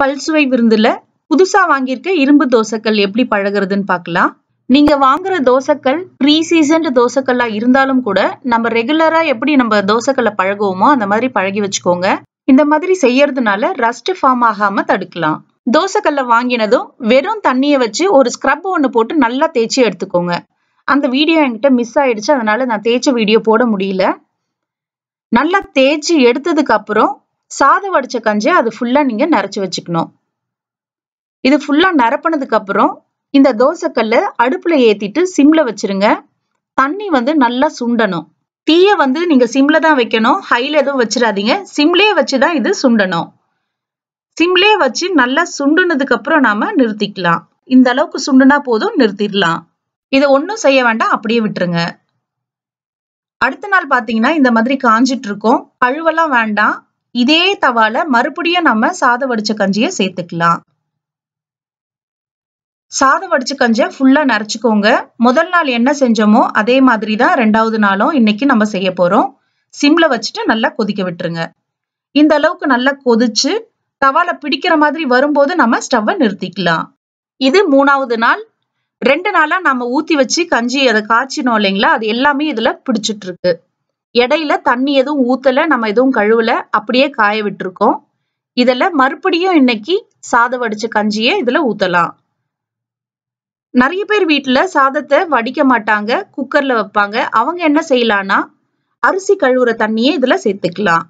பல்சுவை விருந்துல புதுசா வாங்கியிருக்க இரும்பு தோசைக்கல் எப்படி பழகிறதுன்னு பார்க்கலாம் நீங்க வாங்குற தோசைக்கல் ப்ரீ சீசன்ட் தோசைக்கல்லா இருந்தாலும் கூட நம்ம ரெகுலரா எப்படி நம்ம தோசைக்கல்ல பழகுவோமோ அந்த மாதிரி பழகி வச்சுக்கோங்க இந்த மாதிரி செய்யறதுனால ரஸ்ட் ஃபார்ம் ஆகாம தடுக்கலாம் தோசைக்கல்ல வாங்கினதும் வெறும் தண்ணியை வச்சு ஒரு ஸ்க்ரப் ஒன்று போட்டு நல்லா தேய்ச்சி எடுத்துக்கோங்க அந்த வீடியோ என்கிட்ட மிஸ் ஆயிடுச்சு அதனால நான் தேய்ச்ச வீடியோ போட முடியல நல்லா தேய்ச்சி எடுத்ததுக்கு அப்புறம் சாதம் வடிச்ச கஞ்சி அது ஃபுல்லா நீங்க நிறைச்சு வச்சுக்கணும் இது ஃபுல்லா ஃபுல்லாக அப்புறம் இந்த தோசைக்கல்ல அடுப்புல ஏத்திட்டு சிம்ல வச்சிருங்க தண்ணி வந்து நல்லா சுண்டணும் தீயை வந்து நீங்க சிம்ல தான் வைக்கணும் ஹைல எதுவும் வச்சிடாதீங்க சிம்லேயே வச்சு தான் இது சுண்டணும் சிம்லேயே வச்சு நல்லா சுண்டுனதுக்கு அப்புறம் நாம நிறுத்திக்கலாம் இந்த அளவுக்கு சுண்டுனா போதும் நிறுத்திடலாம் இதை ஒன்றும் செய்ய வேண்டாம் அப்படியே விட்டுருங்க அடுத்த நாள் பார்த்தீங்கன்னா இந்த மாதிரி காஞ்சிட்டு இருக்கும் கழுவெல்லாம் வேண்டாம் இதே தவால மறுபடியும் நம்ம சாதம் வடிச்ச கஞ்சியை சேர்த்துக்கலாம் சாதம் வடிச்ச கஞ்சை ஃபுல்லா நரைச்சுக்கோங்க முதல் நாள் என்ன செஞ்சோமோ அதே மாதிரி தான் ரெண்டாவது நாளும் இன்னைக்கு நம்ம செய்ய போறோம் சிம்ல வச்சுட்டு நல்லா கொதிக்க விட்டுருங்க இந்த அளவுக்கு நல்லா கொதிச்சு தவால பிடிக்கிற மாதிரி வரும்போது நம்ம ஸ்டவ்வை நிறுத்திக்கலாம் இது மூணாவது நாள் ரெண்டு நாளா நம்ம ஊத்தி வச்சு கஞ்சி அதை காய்ச்சினோம் இல்லைங்களா அது எல்லாமே இதுல பிடிச்சிட்டு இருக்கு இடையில தண்ணி எதுவும் ஊத்தல நம்ம எதுவும் கழுவல அப்படியே காய விட்டுருக்கோம் இதில் மறுபடியும் இன்னைக்கு சாதம் வடிச்ச கஞ்சியை இதில் ஊற்றலாம் நிறைய பேர் வீட்டில் சாதத்தை வடிக்க மாட்டாங்க குக்கரில் வைப்பாங்க அவங்க என்ன செய்யலாம்னா அரிசி கழுவுற தண்ணியை இதில் சேர்த்துக்கலாம்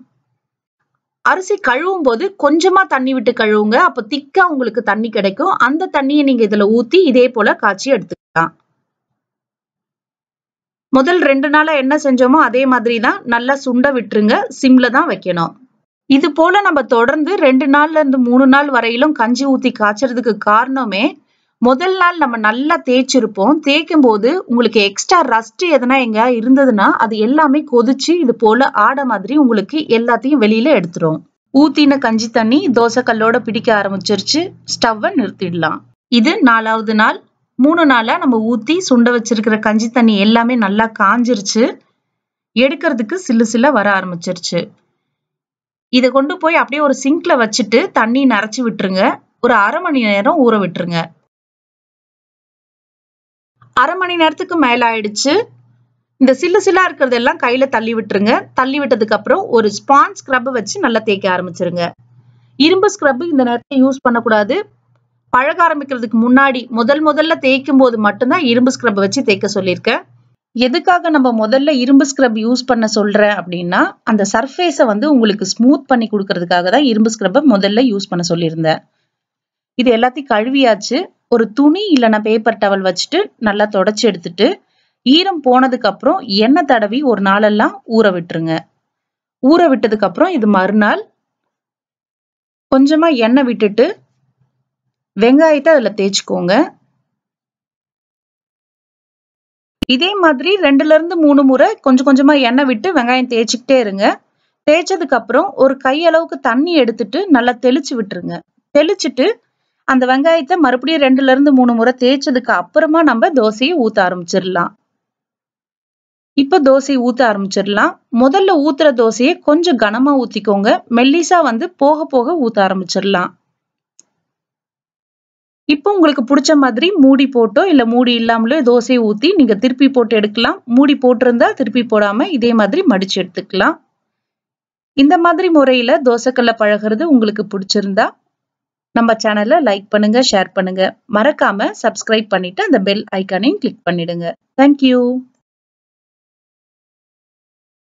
அரிசி கழுவும் போது கொஞ்சமாக தண்ணி விட்டு கழுவுங்க அப்போ திக்காக உங்களுக்கு தண்ணி கிடைக்கும் அந்த தண்ணியை நீங்கள் இதில் ஊற்றி இதே போல காய்ச்சி எடுத்துக்கலாம் முதல் ரெண்டு நாள என்ன செஞ்சோமோ அதே மாதிரி தான் நல்லா சுண்ட விட்டுருங்க சிம்ல தான் வைக்கணும் இது போல நம்ம தொடர்ந்து ரெண்டு நாள்ல இருந்து மூணு நாள் வரையிலும் கஞ்சி ஊத்தி காய்ச்சறதுக்கு காரணமே முதல் நாள் நம்ம நல்லா தேய்ச்சிருப்போம் தேய்க்கும் போது உங்களுக்கு எக்ஸ்ட்ரா ரஸ்ட் எதனா எங்க இருந்ததுன்னா அது எல்லாமே கொதிச்சு இது போல ஆட மாதிரி உங்களுக்கு எல்லாத்தையும் வெளியில எடுத்துரும் ஊத்தின கஞ்சி தண்ணி தோசை கல்லோட பிடிக்க ஆரம்பிச்சிருச்சு ஸ்டவ்வை நிறுத்திடலாம் இது நாலாவது நாள் மூணு நாளா நம்ம ஊத்தி சுண்ட வச்சிருக்கிற கஞ்சி தண்ணி எல்லாமே நல்லா காஞ்சிருச்சு எடுக்கிறதுக்கு சில்லு சில்ல வர ஆரம்பிச்சிருச்சு இதை கொண்டு போய் அப்படியே ஒரு சிங்க்ல வச்சுட்டு தண்ணி நரைச்சி விட்டுருங்க ஒரு அரை மணி நேரம் ஊற விட்டுருங்க அரை மணி நேரத்துக்கு மேல ஆயிடுச்சு இந்த சில்லு சில்லா இருக்கிறதெல்லாம் கையில தள்ளி விட்டுருங்க தள்ளி விட்டதுக்கு அப்புறம் ஒரு ஸ்பான்ஸ் ஸ்க்ரப் வச்சு நல்லா தேய்க்க ஆரம்பிச்சிருங்க இரும்பு ஸ்க்ரப் இந்த நேரத்தில் யூஸ் பண்ணக்கூடாது பழக ஆரம்பிக்கிறதுக்கு முன்னாடி முதல் முதல்ல தேய்க்கும் போது மட்டும்தான் இரும்பு ஸ்க்ரப் வச்சு தேய்க்க சொல்லியிருக்கேன் எதுக்காக நம்ம முதல்ல இரும்பு ஸ்க்ரப் யூஸ் பண்ண சொல்கிறேன் அப்படின்னா அந்த சர்ஃபேஸை வந்து உங்களுக்கு ஸ்மூத் பண்ணி கொடுக்கறதுக்காக தான் இரும்பு ஸ்க்ரப்பை முதல்ல யூஸ் பண்ண சொல்லியிருந்தேன் இது எல்லாத்தையும் கழுவியாச்சு ஒரு துணி இல்லைன்னா பேப்பர் டவல் வச்சுட்டு நல்லா தொடச்சி எடுத்துட்டு ஈரம் போனதுக்கு அப்புறம் எண்ணெய் தடவி ஒரு நாளெல்லாம் ஊற விட்டுருங்க ஊற விட்டதுக்கு அப்புறம் இது மறுநாள் கொஞ்சமா எண்ணெய் விட்டுட்டு வெங்காயத்தை அதில் தேய்ச்சிக்கோங்க இதே மாதிரி ரெண்டுலேருந்து மூணு முறை கொஞ்சம் கொஞ்சமாக எண்ணெய் விட்டு வெங்காயம் தேய்ச்சிக்கிட்டே இருங்க தேய்ச்சதுக்கப்புறம் ஒரு கையளவுக்கு தண்ணி எடுத்துட்டு நல்லா தெளிச்சு விட்டுருங்க தெளிச்சுட்டு அந்த வெங்காயத்தை மறுபடியும் ரெண்டுலேருந்து மூணு முறை தேய்ச்சதுக்கு அப்புறமா நம்ம தோசையை ஊற்ற ஆரம்பிச்சிடலாம் இப்போ தோசையை ஊற்ற ஆரம்பிச்சிடலாம் முதல்ல ஊற்றுற தோசையை கொஞ்சம் கனமாக ஊற்றிக்கோங்க மெல்லிசா வந்து போக போக ஊற்ற ஆரம்பிச்சிடலாம் இப்போ உங்களுக்கு பிடிச்ச மாதிரி மூடி போட்டோ இல்லை மூடி இல்லாமலோ தோசையை ஊற்றி நீங்கள் திருப்பி போட்டு எடுக்கலாம் மூடி போட்டிருந்தா திருப்பி போடாமல் இதே மாதிரி மடித்து எடுத்துக்கலாம் இந்த மாதிரி முறையில் தோசைக்கல்ல பழகிறது உங்களுக்கு பிடிச்சிருந்தா நம்ம சேனலை லைக் பண்ணுங்க ஷேர் பண்ணுங்க மறக்காம சப்ஸ்கிரைப் பண்ணிட்டு அந்த பெல் ஐக்கானையும் கிளிக் பண்ணிடுங்க தேங்க்யூ